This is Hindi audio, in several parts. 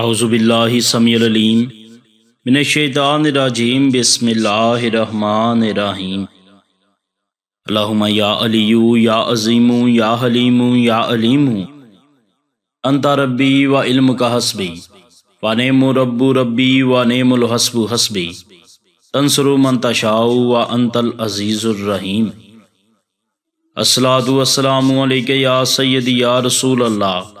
अज़ुबिल्लासमीम मिन शैतानरजीम बसमीम अल्लाहुम्मा या अलियू या या या अंता रब्बी व इल्म का हसबी व नेम रब्बू रब्बी व नेमुल हसबु हसबी तंसरु मन व अंतल अजीज़ुर्रहीम असलातु या सैयदी या रसूल अल्लाह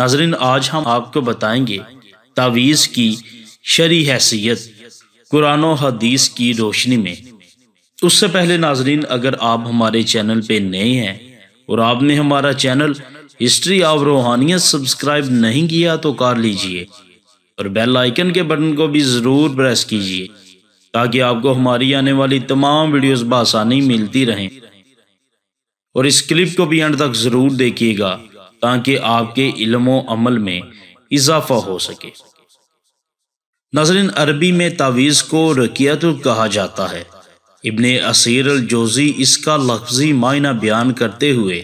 नाजरीन आज हम आपको बताएंगे तावीज़ की शरी हैसियत कुरान हदीस की रोशनी में उससे पहले नाजरीन अगर आप हमारे चैनल पे नए हैं और आपने हमारा चैनल हिस्ट्री ऑफ रूहानियत सब्सक्राइब नहीं किया तो कर लीजिए और बेल आइकन के बटन को भी ज़रूर प्रेस कीजिए ताकि आपको हमारी आने वाली तमाम वीडियोस बासानी मिलती रहें और इस क्लिप को भी एंड तक ज़रूर देखिएगा ताकि आपके इल्म अमल में इजाफा हो सके नजरन अरबी में तावीज़ को रकियत कहा जाता है इबन असीर अलजोजी इसका लफ्जी मायना बयान करते हुए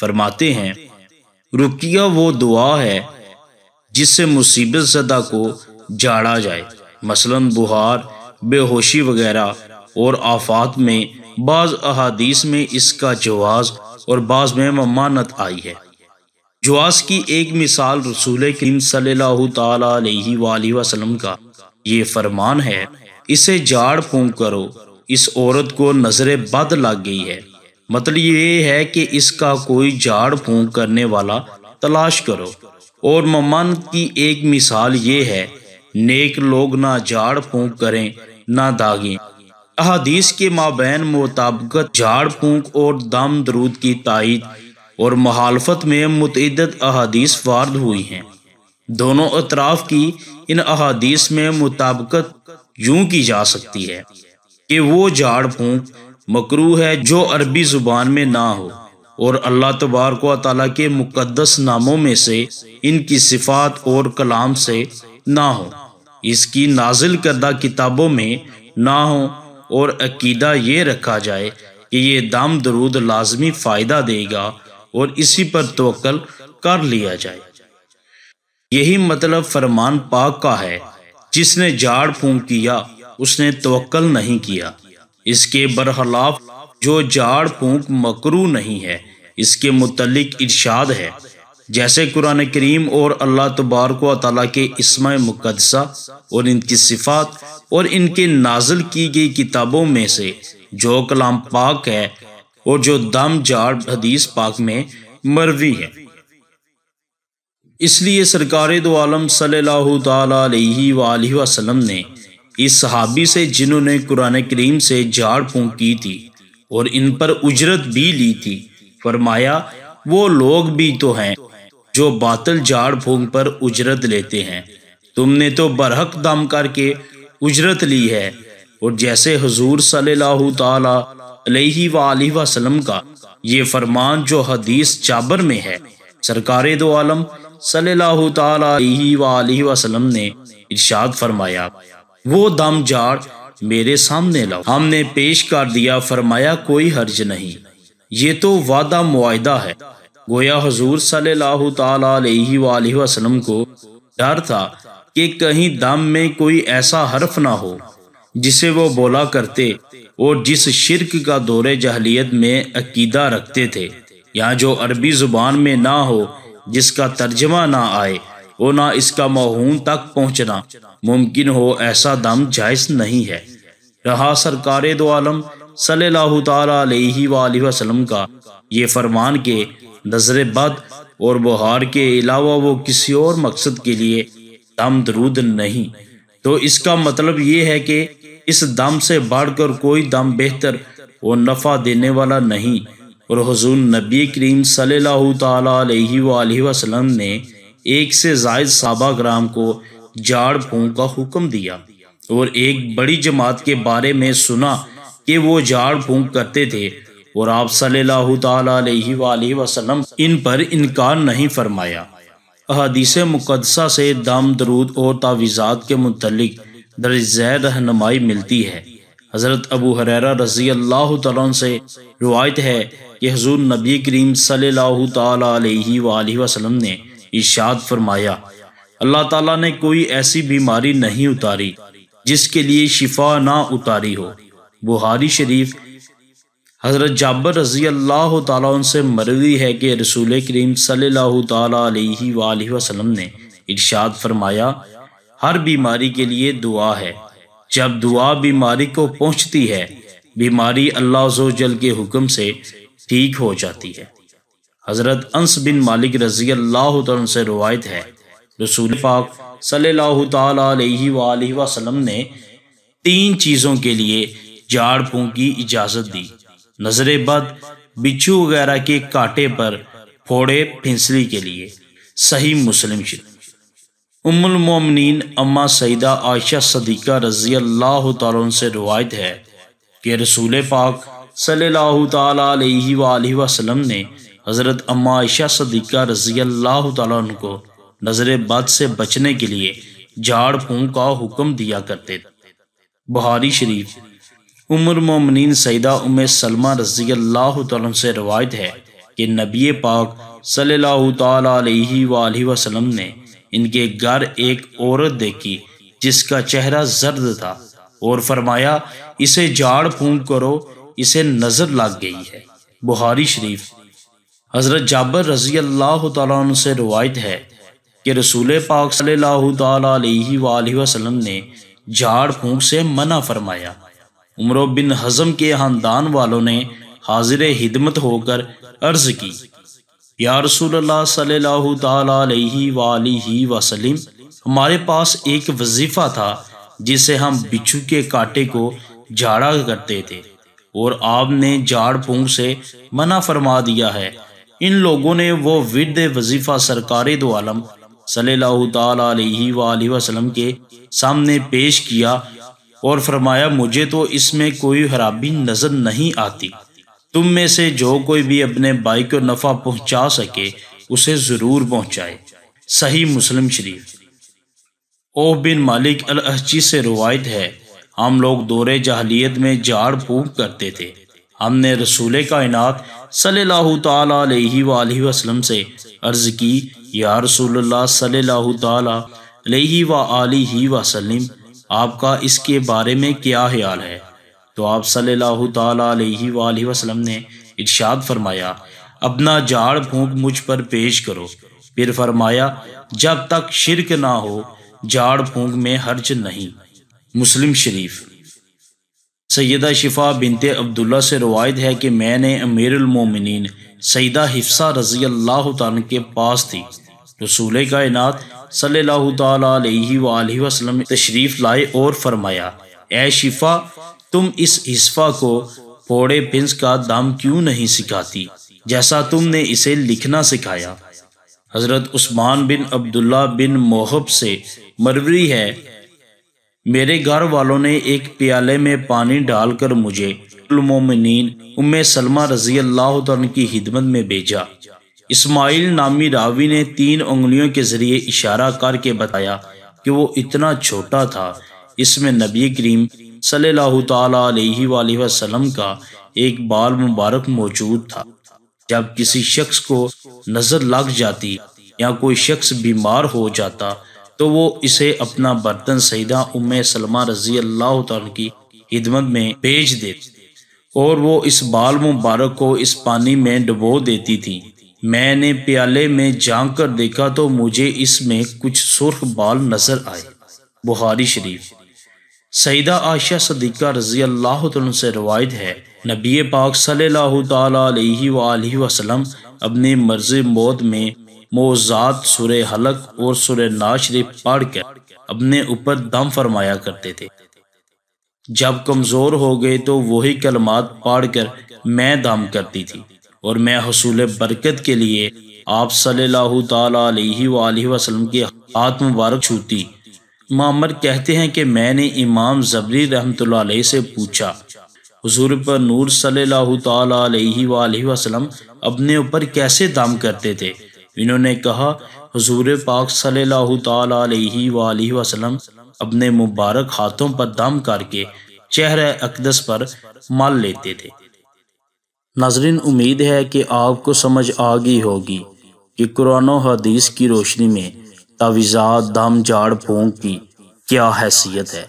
फरमाते हैं रुकिया वो दुआ है जिससे मुसीबत सदा को जाड़ा जाए मसलन बुहार बेहोशी वगैरह और आफात में बाज़ अहादीस में इसका जवाज़ और बाज़ में ममानत आई है जुआस की एक मिसाल रसूल करीम सल्लल्लाहु अलैहि का ये फरमान है इसे झाड़ फूंक करो इस औरत को नजर बद लग गई है मतलब ये है कि इसका कोई झाड़ फूंक करने वाला तलाश करो और ममान की एक मिसाल ये है नेक लोग ना झाड़ फूंक करें ना दागें अहादीस के माबैन मुताबकत झाड़ फूंक और दम दरूद की तायद और मुहालफत में मतद अहादीस वार्द हुई हैं दोनों अतराफ की इन अहादीस में मुताबकत यूं की जा सकती है कि वो झाड़ फूक मकरू है जो अरबी जुबान में ना हो और अल्लाह को तला के मुकदस नामों में से इनकी सिफात और कलाम से ना हो इसकी नाजिल करदा किताबों में ना हो और अकीदा ये रखा जाए कि ये दाम दरूद लाजमी फ़ायदा देगा और इसी पर तवक्ल कर लिया जाए यही मतलब फरमान पाक का है जिसने झाड़ फूंक किया उसने तवक्ल नहीं किया इसके बरहलाफ जो झाड़ फूंक मकरू नहीं है इसके मुतलिक इर्शाद है जैसे कुरान करीम और अल्लाह तबारक ताली के इसम मुकदसा और इनकी सिफात और इनके नाजिल की गई किताबों में से जो कलाम पाक है और जो दम जार हदीस पाक में मरवी है इसलिए सरकार दो आलम सल्लाम ने इस सहाबी से जिन्होंने कुरान करीम से झाड़ फूक की थी और इन पर उजरत भी ली थी फरमाया वो लोग भी तो हैं जो बातल झाड़ फूक पर उजरत लेते हैं तुमने तो बरहक दम करके उजरत ली है और जैसे हजूर सल्लल्लाहु वसलम का ये फरमान जो हदीस चाबर में है सरकार दो आलम सल्लल्लाहु ने इरशाद फरमाया वो दम जाड़ मेरे सामने लाओ हमने पेश कर दिया फरमाया कोई हर्ज नहीं ये तो वादा मुआदा है गोया हजूर सल्लल्लाहु को डर था कि कहीं दम में कोई ऐसा हर्फ ना हो जिसे वो बोला करते और जिस शिरक का दौरे जहलीत में अकीदा रखते थे यहाँ जो अरबी ज़ुबान में ना हो जिसका तर्जमा ना आए और ना इसका महरूम तक पहुँचना मुमकिन हो ऐसा दम जायज़ नहीं है रहा सरकार दो आलम सल्लाम का ये फरमान के नजर बद और बुहार के अलावा वो किसी और मकसद के लिए दम दरूद नहीं तो इसका मतलब ये है कि इस दम से बढ़कर कोई दम बेहतर और नफ़ा देने वाला नहीं और हजूर नबी करीम सल्लल्लाहु अलैहि वसल्लम ने एक से जायद साबा ग्राम को झाड़ फूंक का हुक्म दिया और एक बड़ी जमात के बारे में सुना कि वो झाड़ फूंक करते थे और आप सल्लल्लाहु अलैहि वसल्लम इन पर इनकार नहीं फरमाया अदीस मुकदसा से दम दरूद और तावीज़ात के मतलब दर्जा रहनुमाई मिलती है हज़रत अबू हरेरा रजी अल्लाह से रवायत है कि हजूर नबी करीम सल्लल्लाहु अलैहि वसल्लम ने इशाद फरमाया अल्लाह ताला ने कोई ऐसी बीमारी नहीं उतारी जिसके लिए शिफा ना उतारी हो बुहारी शरीफ हज़रत जाबर रजी अल्लाह से मरवी है कि रसूल करीम सल्लल्लाहु अलैहि वसल्लम ने इरशाद फरमाया हर बीमारी के लिए दुआ है जब दुआ बीमारी को पहुंचती है बीमारी अल्लाह जल के हुक्म से ठीक हो जाती है हज़रत अंस बिन मालिक रजी अल्लाह से रवायत है रसूल पाक सल्लल्लाहु अलैहि वसल्लम ने तीन चीज़ों के लिए झाड़ फूंक की इजाज़त दी नजरे बद बिच्छू वगैरह के कांटे पर फोड़े फिंसली के लिए सही मुस्लिम शरीफ उमुलमोमिन अम्मा सईदा आयशा सदीक़ा रज़ी अल्लाह से रवायत है कि रसूल पाक सल्लल्लाहु अलैहि वसल्लम ने हज़रत अम्मा आयशा सदीक़ा रज़ी अल्लाह को नज़र बद से बचने के लिए झाड़ फूंक का हुक्म दिया करते थे बुहारी शरीफ उमर मोमिन सईदा उम सलमा रज़ी अल्लाह से रवायत है कि नबी पाक सल्लल्लाहु अलैहि वसल्लम ने इनके घर एक औरत देखी जिसका चेहरा जर्द था और फरमाया इसे झाड़ फूंक करो इसे नजर लग गई है बुहारी शरीफ हजरत जाबर रजी अल्लाह से रवायत है कि रसूल पाक सल्लाम ने झाड़ फूंक से मना फरमाया उमरों बिन हजम के खानदान वालों ने हाजिर हिदमत होकर अर्ज की या रसूल सल्लल्लाहु अलैहि वाली हमारे पास एक वजीफ़ा था जिसे हम बिच्छू के कांटे को झाड़ा करते थे और आपने झाड़ फूंक से मना फरमा दिया है इन लोगों ने वो विद वजीफ़ा सरकार दो आलम सल्लल्लाहु वसल्लम के सामने पेश किया और फरमाया मुझे तो इसमें कोई खराबी नज़र नहीं आती तुम में से जो कोई भी अपने भाई को नफा पहुंचा सके उसे जरूर पहुंचाए सही मुस्लिम शरीफ ओह बिन मालिक अल अहची से रवायत है हम लोग दौरे जहलीत में झाड़ फूक करते थे हमने रसूल कायनात सल्लल्लाहु ताला से अर्ज़ की या रसूल सल्ला वसलम आपका इसके बारे में क्या ख्याल है तो आप सल्लल्लाहु अलैहि सल्ला वसल्लम ने इरशाद फरमाया अपना झाड़ फूंक मुझ पर पेश करो फिर फरमाया जब तक शिरक ना हो झाड़ फूंक में हर्ज नहीं मुस्लिम शरीफ सैदा शिफा बिनते अब्दुल्ला से रवायत है कि मैंने अमीरमिन सईदा हिफ्सा रजी अल्लाह के पास थी रसूल कायनत सल्ला तशरीफ़ लाए और फरमाया ए शिफा तुम इस हिस्फा को फोड़े पिंस का दाम क्यों नहीं सिखाती जैसा तुमने इसे लिखना सिखाया हजरत उस्मान बिन अब्दुल्ला बिन मोहब से मरवरी है मेरे घर वालों ने एक प्याले में पानी डालकर मुझे उम्मे सलमा रजी अल्लाह की हिदमत में भेजा इस्माइल नामी रावी ने तीन उंगलियों के जरिए इशारा करके बताया कि वो इतना छोटा था इसमें नबी करीम सल्लल्लाहु अलैहि वसल्लम का एक बाल मुबारक मौजूद था जब किसी शख्स को नज़र लग जाती या कोई शख्स बीमार हो जाता तो वो इसे अपना बर्तन सईदा उम्मे सलमा रजी अल्लाह की हिदमत में भेज देती और वो इस बाल मुबारक को इस पानी में डुबो देती थी मैंने प्याले में झांक कर देखा तो मुझे इसमें कुछ सुर्ख बाल नजर आए बुहारी शरीफ सईदा आशा सदीक़ा रज़ी अल्लाह से रवायत है नबी पाक सल्लल्लाहु अलैहि वसल्लम अपने मर्ज मौत में मोज़ात सुर हलक और सुर नाशरीफ पढ़ कर अपने ऊपर दम फरमाया करते थे जब कमज़ोर हो गए तो वही कलमात पाड़ कर मैं दम करती थी और मैं हसूल बरकत के लिए आप सल्लल्लाहु अलैहि वसलम के हाथ मुबारक छूती मामर कहते हैं कि मैंने इमाम जबरी रहमत से पूछा हजूर पर नूर सल्लल्लाहु अपने ऊपर कैसे दाम करते थे इन्होंने कहा हजूर पाक सल्लल्लाहु अपने मुबारक हाथों पर दम करके चेहरे अकदस पर माल लेते थे नाजरीन उम्मीद है कि आपको समझ आ गई होगी कि कुरान हदीस की रोशनी में तावीज़ात दम झाड़ फोंक की क्या हैसियत है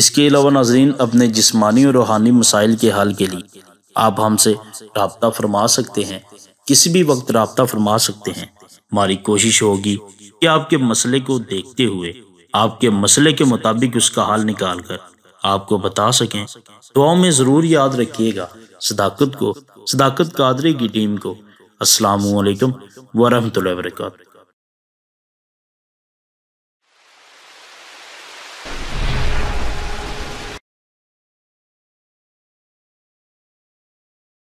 इसके अलावा नाजरीन अपने जिस्मानी और रूहानी मसाइल के हल के लिए आप हमसे रबता फरमा सकते हैं किसी भी वक्त रबता फरमा सकते हैं हमारी कोशिश होगी कि आपके मसले को देखते हुए आपके मसले के मुताबिक उसका हल निकाल कर आपको बता सकें दुआओं में ज़रूर याद रखिएगा सदाकत को सदाकत कादरे की टीम को असलकम वरहमल वर्का